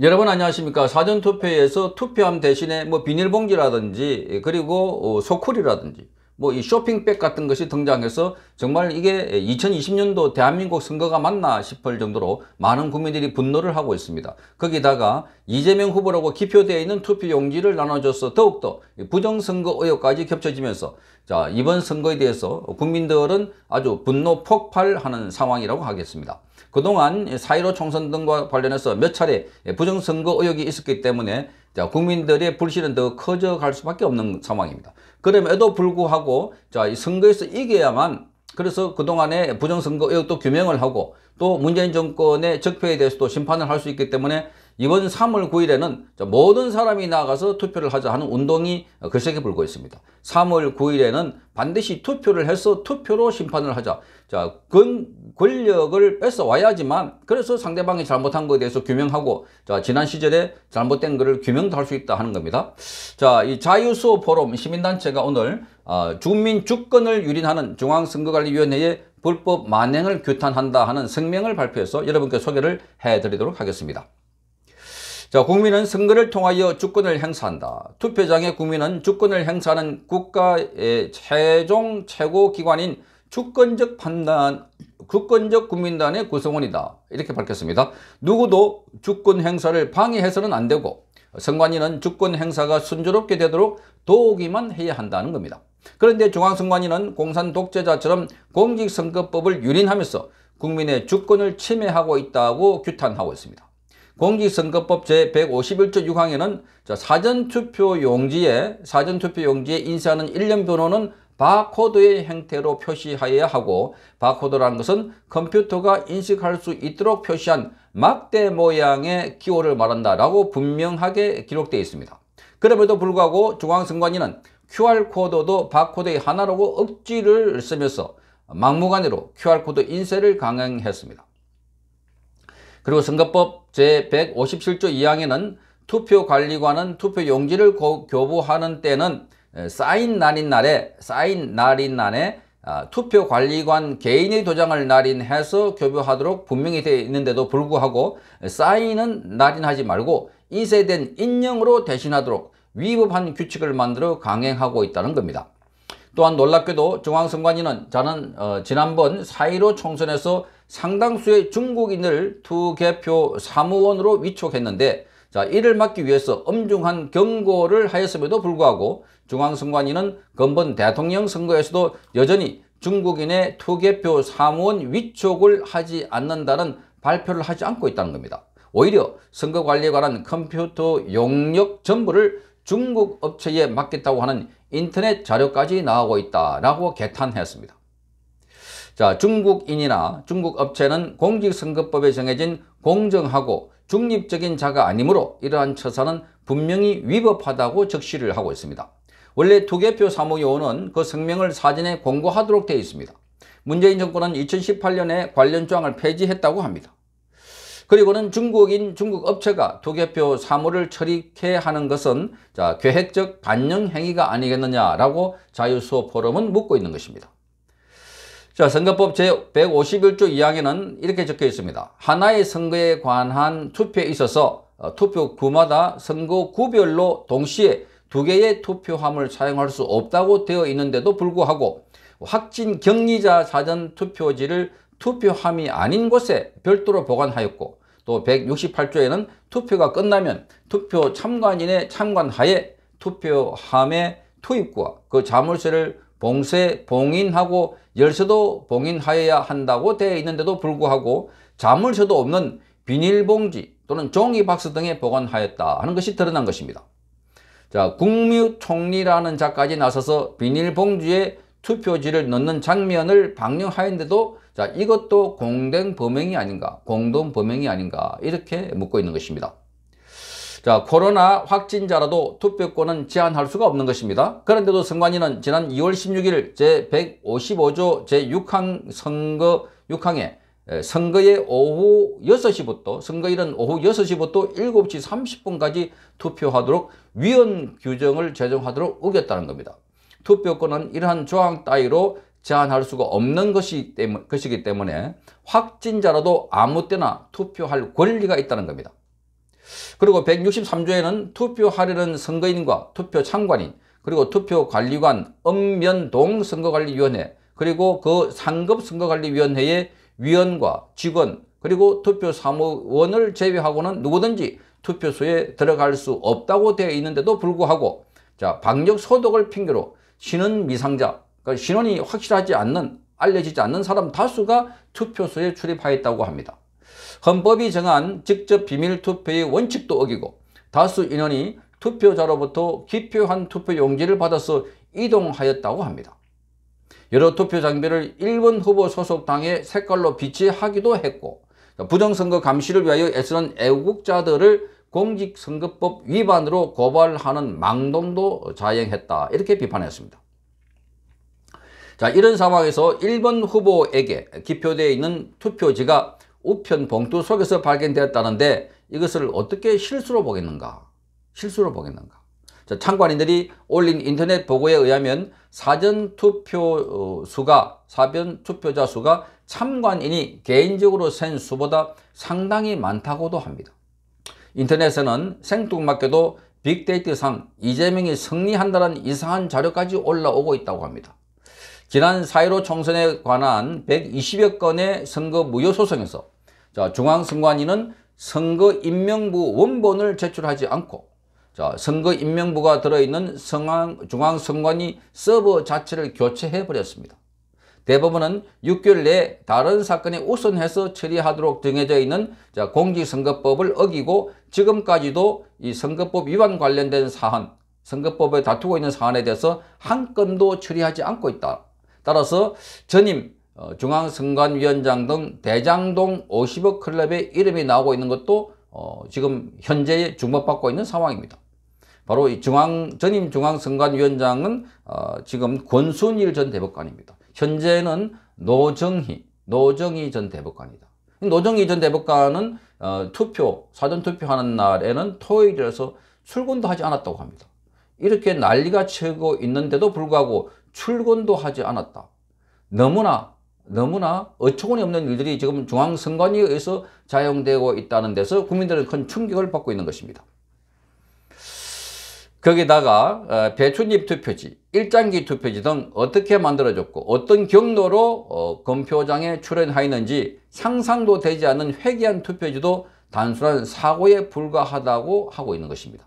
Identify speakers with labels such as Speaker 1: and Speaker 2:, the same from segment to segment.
Speaker 1: 여러분 안녕하십니까 사전투표에서 투표함 대신에 뭐 비닐봉지라든지 그리고 어, 소쿠리라든지 뭐이 쇼핑백 같은 것이 등장해서 정말 이게 2020년도 대한민국 선거가 맞나 싶을 정도로 많은 국민들이 분노를 하고 있습니다. 거기다가 이재명 후보라고 기표되어 있는 투표 용지를 나눠줘서 더욱더 부정선거 의혹까지 겹쳐지면서 자 이번 선거에 대해서 국민들은 아주 분노 폭발하는 상황이라고 하겠습니다. 그동안 4.15 총선 등과 관련해서 몇 차례 부정선거 의혹이 있었기 때문에 자 국민들의 불신은 더 커져갈 수밖에 없는 상황입니다. 그럼에도 불구하고 자, 선거에서 이겨야만 그래서 그동안에 부정선거 의혹도 규명을 하고 또 문재인 정권의 적폐에 대해서도 심판을 할 수 있기 때문에 이번 3월 9일에는 모든 사람이 나가서 투표를 하자 하는 운동이 글쎄게 불고 있습니다. 3월 9일에는 반드시 투표를 해서 투표로 심판을 하자. 자, 근, 권력을 뺏어와야지만 그래서 상대방이 잘못한 것에 대해서 규명하고 자, 지난 시절에 잘못된 것을 규명도 할 수 있다 하는 겁니다. 자, 이 자유수호 포럼 시민단체가 오늘 어, 주민 주권을 유린하는 중앙선거관리위원회의 불법 만행을 규탄한다 하는 성명을 발표해서 여러분께 소개를 해드리도록 하겠습니다. 자, 국민은 선거를 통하여 주권을 행사한다. 투표장의 국민은 주권을 행사하는 국가의 최종 최고 기관인 주권적 판단, 주권적 국민단의 구성원이다. 이렇게 밝혔습니다. 누구도 주권 행사를 방해해서는 안 되고 선관위는 주권 행사가 순조롭게 되도록 도우기만 해야 한다는 겁니다. 그런데 중앙선관위는 공산 독재자처럼 공직선거법을 유린하면서 국민의 주권을 침해하고 있다고 규탄하고 있습니다. 공직선거법 제151조 6항에는 사전투표 용지에 사전투표 용지에 인쇄하는 일련 변호는 바코드의 형태로 표시하여야 하고 바코드라는 것은 컴퓨터가 인식할 수 있도록 표시한 막대 모양의 기호를 말한다라고 분명하게 기록되어 있습니다. 그럼에도 불구하고 중앙선관위는 QR코드도 바코드의 하나라고 억지를 쓰면서 막무가내로 QR코드 인쇄를 강행했습니다. 그리고 선거법 제157조 2항에는 투표관리관은 투표용지를 교부하는 때는 쌓인 예, 날인 날에 쌓인 날인 날에 아, 투표 관리관 개인의 도장을 날인해서 교부하도록 분명히 되어 있는데도 불구하고 사인은 날인하지 말고 인쇄된 인형으로 대신하도록 위법한 규칙을 만들어 강행하고 있다는 겁니다. 또한 놀랍게도 중앙선관위는 저는 어, 지난번 4.15 총선에서 상당수의 중국인을 투개표 사무원으로 위촉했는데 자 이를 막기 위해서 엄중한 경고를 하였음에도 불구하고 중앙선관위는 근본 대통령 선거에서도 여전히 중국인의 투개표 사무원 위촉을 하지 않는다는 발표를 하지 않고 있다는 겁니다. 오히려 선거관리에 관한 컴퓨터 용역 전부를 중국 업체에 맡겠다고 하는 인터넷 자료까지 나오고 있다라고 개탄했습니다. 자, 중국인이나 중국 업체는 공직선거법에 정해진 공정하고 중립적인 자가 아니므로 이러한 처사는 분명히 위법하다고 적시를 하고 있습니다. 원래 두개표 사무요원은 그 성명을 사전에 공고하도록 되어 있습니다. 문재인 정권은 2018년에 관련 조항을 폐지했다고 합니다. 그리고는 중국인 중국 업체가 두개표 사무를 처리케 하는 것은 자, 계획적 반영 행위가 아니겠느냐라고 자유수호 포럼은 묻고 있는 것입니다. 자, 선거법 제151조 2항에는 이렇게 적혀 있습니다. 하나의 선거에 관한 투표에 있어서 어, 투표구마다 선거 구별로 동시에 두 개의 투표함을 사용할 수 없다고 되어 있는데도 불구하고 확진 격리자 사전 투표지를 투표함이 아닌 곳에 별도로 보관하였고 또 168조에는 투표가 끝나면 투표 참관인의 참관하에 투표함의 투입과 그 자물쇠를 봉쇄 봉인하고 열쇠도 봉인하여야 한다고 되어 있는데도 불구하고 자물쇠도 없는 비닐봉지 또는 종이박스 등에 보관하였다 하는 것이 드러난 것입니다. 자, 국무총리라는 자까지 나서서 비닐봉지에 투표지를 넣는 장면을 방영하였는데도 자, 이것도 공동 범행이 아닌가, 공동 범행이 아닌가 이렇게 묻고 있는 것입니다. 자, 코로나 확진자라도 투표권은 제한할 수가 없는 것입니다. 그런데도 선관위는 지난 2월 16일 제155조 제6항 선거 6항에 예, 선거의 오후 6시부터 선거일은 오후 6시부터 7시 30분까지 투표하도록 위헌 규정을 제정하도록 우겼다는 겁니다. 투표권은 이러한 조항 따위로 제한할 수가 없는 것이 때문, 것이기 때문에 확진자라도 아무 때나 투표할 권리가 있다는 겁니다. 그리고 163조에는 투표하려는 선거인과 투표 참관인 그리고 투표관리관 읍면동 선거관리위원회 그리고 그 상급 선거관리위원회의 위원과 직원 그리고 투표 사무원을 제외하고는 누구든지 투표소에 들어갈 수 없다고 되어 있는데도 불구하고 자 방역 소독을 핑계로 신원 미상자 그러니까 신원이 확실하지 않는 알려지지 않는 사람 다수가 투표소에 출입하였다고 합니다. 헌법이 정한 직접 비밀투표의 원칙도 어기고 다수 인원이 투표자로부터 기표한 투표용지를 받아서 이동하였다고 합니다. 여러 투표 장비를 일본 후보 소속 당의 색깔로 비치하기도 했고 부정선거 감시를 위하여 애쓰는 애국자들을 공직선거법 위반으로 고발하는 망동도 자행했다 이렇게 비판했습니다. 자 이런 상황에서 일본 후보에게 기표되어 있는 투표지가 우편 봉투 속에서 발견되었다는데 이것을 어떻게 실수로 보겠는가 실수로 보겠는가 참관인들이 올린 인터넷 보고에 의하면 사전 투표 어, 수가, 사변 투표자 수가 참관인이 개인적으로 센 수보다 상당히 많다고도 합니다. 인터넷에는 생뚱맞게도 빅데이터상 이재명이 승리한다는 이상한 자료까지 올라오고 있다고 합니다. 지난 4.15 총선에 관한 120여 건의 선거 무효 소송에서 중앙선관위는 선거 임명부 원본을 제출하지 않고 자, 선거 임명부가 들어있는 성황, 중앙선관위 서버 자체를 교체해 버렸습니다. 대법원은 6개월 내에 다른 사건에 우선해서 처리하도록 정해져 있는 자, 공직선거법을 어기고 지금까지도 이 선거법 위반 관련된 사안, 선거법에 다투고 있는 사안에 대해서 한 건도 처리하지 않고 있다. 따라서 전임 어, 중앙선관위원장 등 대장동 50억 클럽의 이름이 나오고 있는 것도 어, 지금 현재 주목받고 있는 상황입니다. 바로 이 중앙 전임 중앙선관위원장은 어, 지금 권순일 전 대법관입니다. 현재는 노정희 노정희 전 대법관이다. 노정희 전 대법관은 어, 투표 사전 투표하는 날에는 토요일이라서 출근도 하지 않았다고 합니다. 이렇게 난리가 치고 있는데도 불구하고 출근도 하지 않았다. 너무나 너무나 어처구니 없는 일들이 지금 중앙선관위에 서 자용되고 있다는 데서 국민들은 큰 충격을 받고 있는 것입니다. 거기다가 어, 배추잎 투표지, 일장기 투표지 등 어떻게 만들어졌고 어떤 경로로 어, 검표장에 출연하였는지 상상도 되지 않은 회귀한 투표지도 단순한 사고에 불과하다고 하고 있는 것입니다.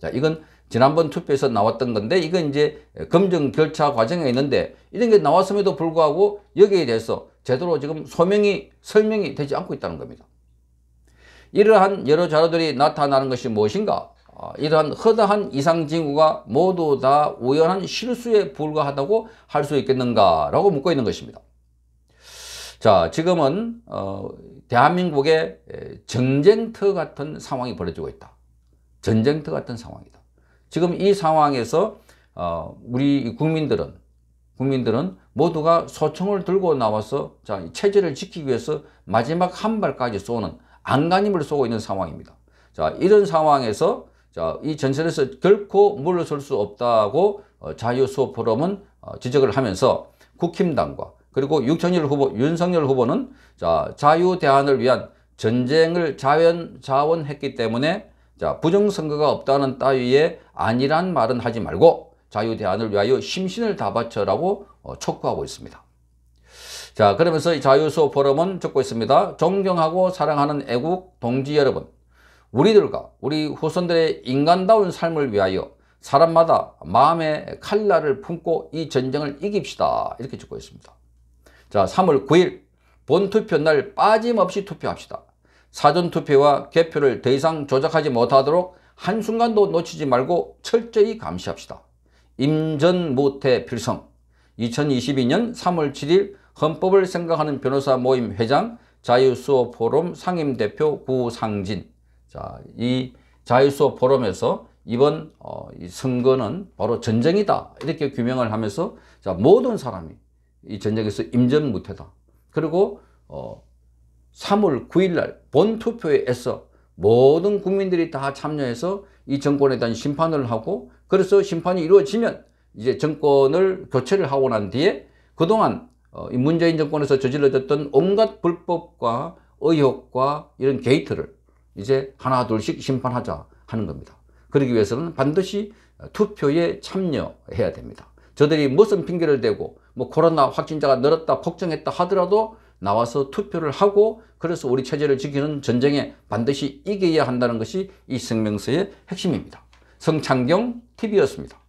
Speaker 1: 자, 이건 지난번 투표에서 나왔던 건데 이건 이제 검증 절차 과정에 있는데 이런 게 나왔음에도 불구하고 여기에 대해서 제대로 지금 소명이 설명이 되지 않고 있다는 겁니다. 이러한 여러 자료들이 나타나는 것이 무엇인가? 어, 이러한 허다한 이상징후가 모두 다 우연한 실수에 불과하다고 할 수 있겠는가 라고 묻고 있는 것입니다. 자 지금은 어, 대한민국의 전쟁터 같은 상황이 벌어지고 있다. 전쟁터 같은 상황이다. 지금 이 상황에서 어, 우리 국민들은 국민들은 모두가 소총을 들고 나와서 자, 체제를 지키기 위해서 마지막 한 발까지 쏘는 안간힘을 쏘고 있는 상황입니다. 자, 이런 상황에서 자, 이 전선에서 결코 물러설 수 없다고 어, 자유수호 포럼은 어, 지적을 하면서 국힘당과 그리고 육천일 후보, 윤석열 후보는 자, 자유 대안을 위한 전쟁을 자연, 자원했기 때문에 자, 부정선거가 없다는 따위에 아니란 말은 하지 말고 자유 대안을 위하여 심신을 다 바쳐라고 어, 촉구하고 있습니다. 자, 그러면서 자유수호 포럼은 적고 있습니다. 존경하고 사랑하는 애국 동지 여러분, 우리들과 우리 후손들의 인간다운 삶을 위하여 사람마다 마음의 칼날을 품고 이 전쟁을 이깁시다 이렇게 적고 있습니다. 자 3월 9일 본투표 날 빠짐없이 투표합시다. 사전투표와 개표를 더 이상 조작하지 못하도록 한순간도 놓치지 말고 철저히 감시합시다. 임전무태 필성 2022년 3월 7일 헌법을 생각하는 변호사 모임 회장 자유수호포럼 상임대표 구상진 자, 이 자유수업 포럼에서 이번 어, 이 선거는 바로 전쟁이다 이렇게 규명을 하면서 자, 모든 사람이 이 전쟁에서 임전무태다. 그리고 어, 3월 9일날 본투표에 서 모든 국민들이 다 참여해서 이 정권에 대한 심판을 하고 그래서 심판이 이루어지면 이제 정권을 교체를 하고 난 뒤에 그동안 어, 이 문재인 정권에서 저질러졌던 온갖 불법과 의혹과 이런 게이트를 이제 하나 둘씩 심판하자 하는 겁니다. 그러기 위해서는 반드시 투표에 참여해야 됩니다. 저들이 무슨 핑계를 대고 뭐 코로나 확진자가 늘었다 걱정했다 하더라도 나와서 투표를 하고 그래서 우리 체제를 지키는 전쟁에 반드시 이겨야 한다는 것이 이 성명서의 핵심입니다. 성창경 TV였습니다.